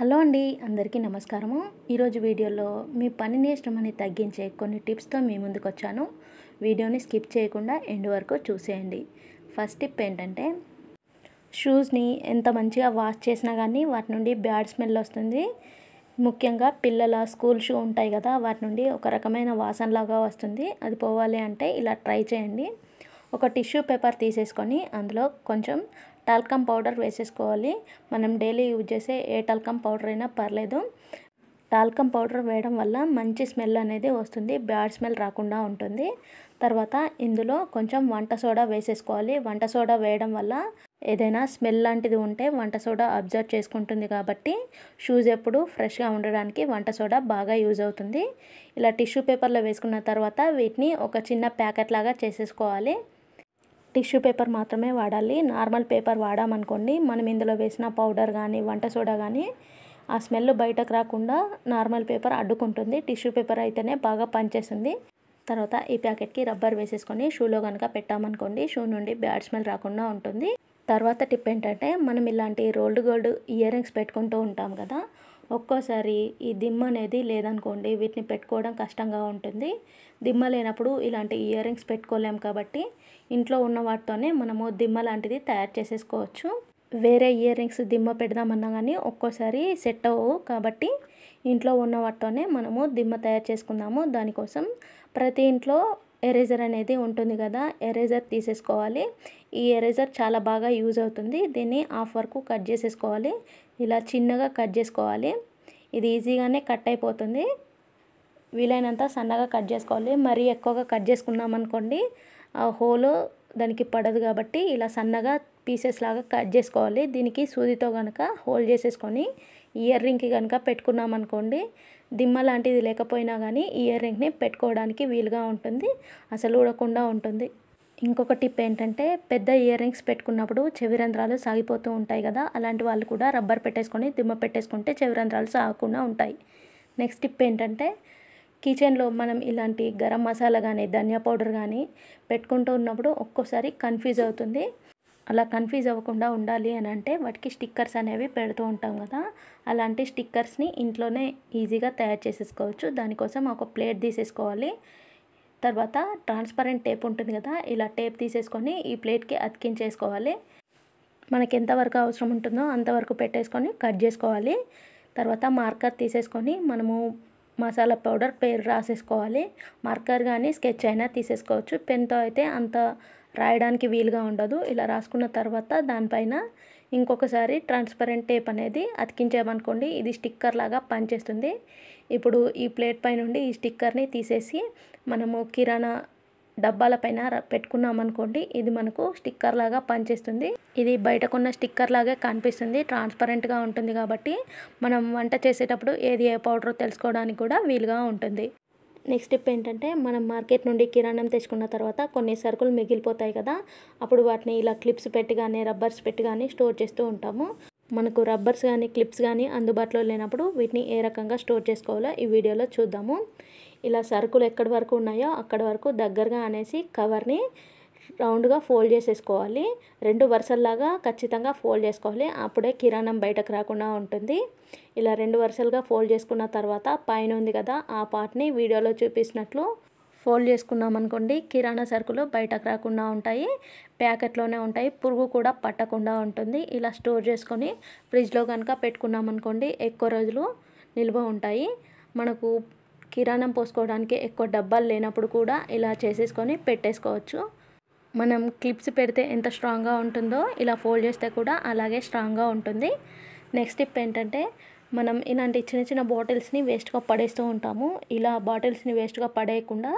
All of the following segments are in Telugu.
హలో అండి అందరికీ నమస్కారము ఈరోజు వీడియోలో మీ పని శ్రమని తగ్గించే కొన్ని టిప్స్తో మీ ముందుకు వచ్చాను వీడియోని స్కిప్ చేయకుండా ఎండ్ వరకు చూసేయండి ఫస్ట్ టిప్ ఏంటంటే షూస్ని ఎంత మంచిగా వాష్ చేసినా కానీ వాటి నుండి బ్యాడ్ స్మెల్ వస్తుంది ముఖ్యంగా పిల్లల స్కూల్ షూ ఉంటాయి కదా వాటి నుండి ఒక రకమైన వాసనలాగా వస్తుంది అది పోవాలి అంటే ఇలా ట్రై చేయండి ఒక టిష్యూ పేపర్ తీసేసుకొని అందులో కొంచెం టాల్కమ్ పౌడర్ వేసేసుకోవాలి మనం డైలీ యూజ్ చేసే ఏ టాల్కమ్ పౌడర్ అయినా పర్లేదు టాల్కమ్ పౌడర్ వేయడం వల్ల మంచి స్మెల్ అనేది వస్తుంది బ్యాడ్ స్మెల్ రాకుండా ఉంటుంది తర్వాత ఇందులో కొంచెం వంట సోడా వేసేసుకోవాలి వంట సోడా వేయడం వల్ల ఏదైనా స్మెల్ లాంటిది ఉంటే వంట సోడా అబ్జర్వ్ చేసుకుంటుంది కాబట్టి షూస్ ఎప్పుడు ఫ్రెష్గా ఉండడానికి వంట సోడా బాగా యూజ్ అవుతుంది ఇలా టిష్యూ పేపర్లో వేసుకున్న తర్వాత వీటిని ఒక చిన్న ప్యాకెట్ లాగా చేసేసుకోవాలి టిష్యూ పేపర్ మాత్రమే వాడాలి నార్మల్ పేపర్ వాడామనుకోండి మనం ఇందులో వేసిన పౌడర్ కానీ వంట సోడా కానీ ఆ స్మెల్ బయటకు రాకుండా నార్మల్ పేపర్ అడ్డుకుంటుంది టిష్యూ పేపర్ అయితేనే బాగా పనిచేస్తుంది తర్వాత ఈ ప్యాకెట్కి రబ్బర్ వేసేసుకొని షూలో కనుక పెట్టామనుకోండి షూ నుండి బ్యాడ్ స్మెల్ రాకుండా ఉంటుంది తర్వాత టిప్ ఏంటంటే మనం ఇలాంటి రోల్డ్ గోల్డ్ ఇయర్ రింగ్స్ పెట్టుకుంటూ ఉంటాం కదా ఒక్కోసారి ఈ దిమ్మ అనేది లేదనుకోండి వీటిని పెట్టుకోవడం కష్టంగా ఉంటుంది దిమ్మ లేనప్పుడు ఇలాంటి ఇయర్ రింగ్స్ పెట్టుకోలేము కాబట్టి ఇంట్లో ఉన్న వాటితోనే మనము దిమ్మ లాంటిది తయారు చేసేసుకోవచ్చు వేరే ఇయర్ రింగ్స్ దిమ్మ పెడదామన్నా కానీ ఒక్కోసారి సెట్ అవ్వవు కాబట్టి ఇంట్లో ఉన్న వాటితోనే మనము దిమ్మ తయారు చేసుకుందాము దానికోసం ప్రతి ఇంట్లో ఎరేజర్ అనేది ఉంటుంది కదా ఎరేజర్ తీసేసుకోవాలి ఈ ఎరేజర్ చాలా బాగా యూజ్ అవుతుంది దీన్ని ఆఫ్ వరకు కట్ చేసేసుకోవాలి ఇలా చిన్నగా కట్ చేసుకోవాలి ఇది ఈజీగానే కట్ అయిపోతుంది వీలైనంత సన్నగా కట్ చేసుకోవాలి మరీ ఎక్కువగా కట్ చేసుకున్నాం అనుకోండి ఆ హోలు దానికి పడదు కాబట్టి ఇలా సన్నగా పీసెస్ లాగా కట్ చేసుకోవాలి దీనికి సూదితో కనుక హోల్ చేసేసుకొని ఇయర్ రింగ్కి కనుక పెట్టుకున్నాం అనుకోండి దిమ్మ లాంటిది లేకపోయినా కానీ ఇయర్ రింగ్ని పెట్టుకోవడానికి వీలుగా ఉంటుంది అసలు ఊడకుండా ఉంటుంది ఇంకొక టిప్ ఏంటంటే పెద్ద ఇయర్ రింగ్స్ పెట్టుకున్నప్పుడు చెవిరంధ్రాలు సాగిపోతూ ఉంటాయి కదా అలాంటి వాళ్ళు కూడా రబ్బర్ పెట్టేసుకొని దిమ్మ పెట్టేసుకుంటే చెవిరంధ్రాలు సాగకుండా ఉంటాయి నెక్స్ట్ టిప్ ఏంటంటే కిచెన్లో మనం ఇలాంటి గరం మసాలా కానీ ధనియా పౌడర్ కానీ పెట్టుకుంటూ ఉన్నప్పుడు ఒక్కోసారి కన్ఫ్యూజ్ అవుతుంది అలా కన్ఫ్యూజ్ అవ్వకుండా ఉండాలి అని అంటే వాటికి స్టిక్కర్స్ అనేవి పెడుతూ ఉంటాం కదా అలాంటి స్టిక్కర్స్ని ఇంట్లోనే ఈజీగా తయారు చేసేసుకోవచ్చు దానికోసం ఒక ప్లేట్ తీసేసుకోవాలి తర్వాత ట్రాన్స్పరెంట్ టేప్ ఉంటుంది కదా ఇలా టేప్ తీసేసుకొని ఈ ప్లేట్కి అతికించేసుకోవాలి మనకి ఎంతవరకు అవసరం ఉంటుందో అంతవరకు పెట్టేసుకొని కట్ చేసుకోవాలి తర్వాత మార్కర్ తీసేసుకొని మనము మసాలా పౌడర్ పేరు రాసేసుకోవాలి మార్కర్ కానీ స్కెచ్ అయినా తీసేసుకోవచ్చు పెన్తో అయితే అంత రాయడానికి వీలుగా ఉండదు ఇలా రాసుకున్న తర్వాత దానిపైన ఇంకొకసారి ట్రాన్స్పరెంట్ టేప్ అనేది అతికించామనుకోండి ఇది స్టిక్కర్ లాగా పనిచేస్తుంది ఇప్పుడు ఈ ప్లేట్ పైనుండి ఈ స్టిక్కర్ని తీసేసి మనము కిరాణా డబ్బాల పైన పెట్టుకున్నామనుకోండి ఇది మనకు స్టిక్కర్ లాగా పనిచేస్తుంది ఇది బయటకున్న స్టిక్కర్ లాగే కనిపిస్తుంది ట్రాన్స్పరెంట్గా ఉంటుంది కాబట్టి మనం వంట చేసేటప్పుడు ఏది ఏ పౌడర్ తెలుసుకోవడానికి కూడా వీలుగా ఉంటుంది నెక్స్ట్ స్టెప్ ఏంటంటే మనం మార్కెట్ నుండి కిరాణం తెచ్చుకున్న తర్వాత కొన్ని సరుకులు మిగిలిపోతాయి కదా అప్పుడు వాటిని ఇలా క్లిప్స్ పెట్టి కానీ రబ్బర్స్ పెట్టి కానీ స్టోర్ చేస్తూ ఉంటాము మనకు రబ్బర్స్ కానీ క్లిప్స్ కానీ అందుబాటులో లేనప్పుడు వీటిని ఏ రకంగా స్టోర్ చేసుకోవాలో ఈ వీడియోలో చూద్దాము ఇలా సరుకులు ఎక్కడి వరకు ఉన్నాయో అక్కడి వరకు దగ్గరగా అనేసి కవర్ని రౌండ్గా ఫోల్డ్ చేసేసుకోవాలి రెండు వరుసల్లాగా ఖచ్చితంగా ఫోల్డ్ చేసుకోవాలి అప్పుడే కిరాణం బయటకు రాకుండా ఉంటుంది ఇలా రెండు వరుసలుగా ఫోల్డ్ చేసుకున్న తర్వాత పైన ఉంది కదా ఆ పార్ట్ని వీడియోలో చూపిస్తున్నట్లు ఫోల్డ్ చేసుకున్నాం అనుకోండి కిరాణా సరుకులు బయటకు రాకుండా ఉంటాయి ప్యాకెట్లోనే ఉంటాయి పురుగు కూడా పట్టకుండా ఉంటుంది ఇలా స్టోర్ చేసుకొని ఫ్రిడ్జ్లో కనుక పెట్టుకున్నాం అనుకోండి ఎక్కువ రోజులు నిల్వ ఉంటాయి మనకు కిరాణం పోసుకోవడానికి ఎక్కువ డబ్బాలు లేనప్పుడు కూడా ఇలా చేసేసుకొని పెట్టేసుకోవచ్చు మనం క్లిప్స్ పెడితే ఎంత స్ట్రాంగ్గా ఉంటుందో ఇలా ఫోల్డ్ చేస్తే కూడా అలాగే స్ట్రాంగ్గా ఉంటుంది నెక్స్ట్ టిప్ ఏంటంటే మనం ఇలాంటి చిన్న చిన్న బాటిల్స్ని వేస్ట్గా పడేస్తూ ఉంటాము ఇలా బాటిల్స్ని వేస్ట్గా పడేయకుండా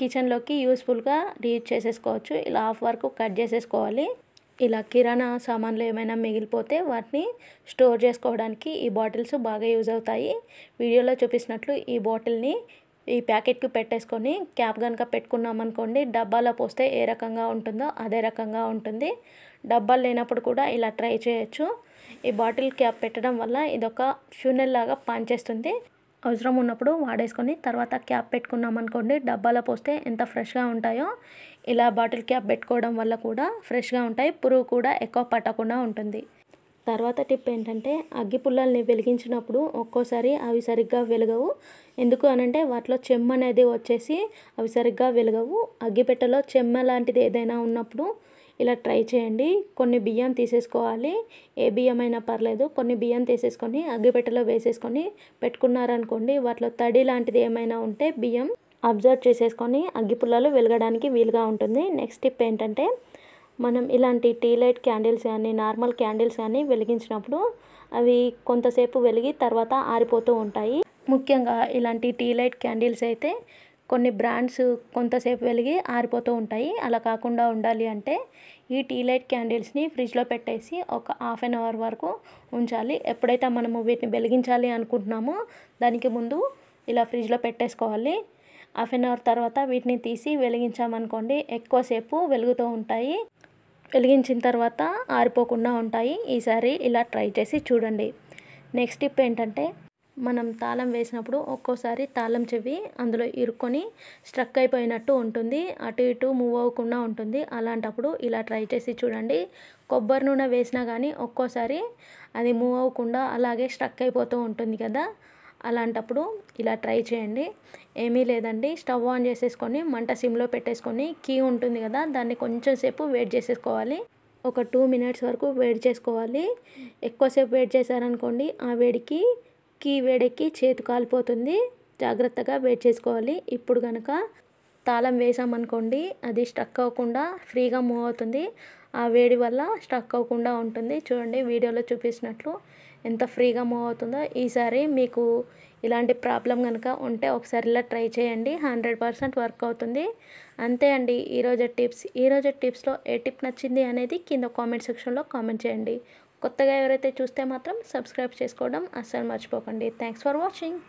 కిచెన్లోకి యూస్ఫుల్గా రీయూజ్ చేసేసుకోవచ్చు ఇలా హాఫ్ వరకు కట్ చేసేసుకోవాలి ఇలా కిరాణా సామాన్లు ఏమైనా మిగిలిపోతే వాటిని స్టోర్ చేసుకోవడానికి ఈ బాటిల్స్ బాగా యూజ్ అవుతాయి వీడియోలో చూపిస్తున్నట్లు ఈ బాటిల్ని ఈ ప్యాకెట్కి పెట్టేసుకొని క్యాప్ కనుక పెట్టుకున్నామనుకోండి డబ్బాలో పోస్తే ఏ రకంగా ఉంటుందో అదే రకంగా ఉంటుంది డబ్బాలు లేనప్పుడు కూడా ఇలా ట్రై చేయొచ్చు ఈ బాటిల్ క్యాప్ పెట్టడం వల్ల ఇదొక ఫ్యూనెల్ లాగా పనిచేస్తుంది అవసరం ఉన్నప్పుడు వాడేసుకొని తర్వాత క్యాప్ పెట్టుకున్నామనుకోండి డబ్బాలో పోస్తే ఎంత ఫ్రెష్గా ఉంటాయో ఇలా బాటిల్ క్యాప్ పెట్టుకోవడం వల్ల కూడా ఫ్రెష్గా ఉంటాయి పురుగు కూడా ఎక్కువ పట్టకుండా ఉంటుంది తర్వాత టిప్ ఏంటంటే అగ్గి పుల్లల్ని వెలిగించినప్పుడు ఒక్కోసారి అవి సరిగ్గా వెలగవు ఎందుకు అనంటే వాటిలో చెమ్మ అనేది వచ్చేసి అవి సరిగ్గా వెలగవు అగ్గిపెట్టెలో చెమ్మ లాంటిది ఏదైనా ఉన్నప్పుడు ఇలా ట్రై చేయండి కొన్ని బియ్యం తీసేసుకోవాలి ఏ బియ్యం అయినా పర్లేదు కొన్ని బియ్యం తీసేసుకొని అగ్గిపెట్టలో వేసేసుకొని పెట్టుకున్నారనుకోండి వాటిలో తడి లాంటిది ఏమైనా ఉంటే బియ్యం అబ్జర్వ్ చేసేసుకొని అగ్గిపుల్లలు వెలగడానికి వీలుగా ఉంటుంది నెక్స్ట్ టిప్ ఏంటంటే మనం ఇలాంటి టీ లైట్ క్యాండిల్స్ కానీ నార్మల్ క్యాండిల్స్ కానీ వెలిగించినప్పుడు అవి కొంతసేపు వెలిగి తర్వాత ఆరిపోతూ ఉంటాయి ముఖ్యంగా ఇలాంటి టీ లైట్ క్యాండిల్స్ అయితే కొన్ని బ్రాండ్స్ కొంతసేపు వెలిగి ఆరిపోతూ ఉంటాయి అలా కాకుండా ఉండాలి అంటే ఈ టీ లైట్ క్యాండిల్స్ని ఫ్రిడ్జ్లో పెట్టేసి ఒక హాఫ్ అన్ అవర్ వరకు ఉంచాలి ఎప్పుడైతే మనము వీటిని వెలిగించాలి అనుకుంటున్నామో దానికి ముందు ఇలా ఫ్రిడ్జ్లో పెట్టేసుకోవాలి హాఫ్ అన్ అవర్ తర్వాత వీటిని తీసి వెలిగించామనుకోండి ఎక్కువసేపు వెలుగుతూ ఉంటాయి వెలిగించిన తర్వాత ఆరిపోకుండా ఉంటాయి ఈసారి ఇలా ట్రై చేసి చూడండి నెక్స్ట్ టిప్ ఏంటంటే మనం తాళం వేసినప్పుడు ఒక్కోసారి తాళం చెవి అందులో ఇరుక్కొని స్ట్రక్ అయిపోయినట్టు ఉంటుంది అటు ఇటు మూవ్ అవ్వకుండా ఉంటుంది అలాంటప్పుడు ఇలా ట్రై చేసి చూడండి కొబ్బరి నూనె వేసినా కానీ ఒక్కోసారి అది మూవ్ అవ్వకుండా అలాగే స్ట్రక్ అయిపోతూ ఉంటుంది కదా అలాంటప్పుడు ఇలా ట్రై చేయండి ఏమీ లేదండి స్టవ్ ఆన్ చేసేసుకొని మంట సిమ్లో పెట్టేసుకొని కీ ఉంటుంది కదా దాన్ని కొంచెం సేపు వెయిట్ చేసేసుకోవాలి ఒక టూ మినిట్స్ వరకు వేడి చేసుకోవాలి ఎక్కువసేపు వేడి చేశారనుకోండి ఆ వేడికి కీ వేడెక్కి చేతి కాలిపోతుంది జాగ్రత్తగా వేడి చేసుకోవాలి ఇప్పుడు కనుక తాళం వేసామనుకోండి అది స్ట్రక్ అవ్వకుండా ఫ్రీగా మూవ్ అవుతుంది ఆ వేడి వల్ల స్ట్రక్ అవ్వకుండా ఉంటుంది చూడండి వీడియోలో చూపించినట్లు ఎంత ఫ్రీగా మూవ్ అవుతుందో ఈసారి మీకు ఇలాంటి ప్రాబ్లం కనుక ఉంటే ఒకసారి ఇలా ట్రై చేయండి హండ్రెడ్ పర్సెంట్ వర్క్ అవుతుంది అంతే అండి ఈరోజు టిప్స్ ఈరోజు టిప్స్లో ఏ టిప్ నచ్చింది అనేది కింద కామెంట్ సెక్షన్లో కామెంట్ చేయండి కొత్తగా ఎవరైతే చూస్తే మాత్రం సబ్స్క్రైబ్ చేసుకోవడం అస్సలు మర్చిపోకండి థ్యాంక్స్ ఫర్ వాచింగ్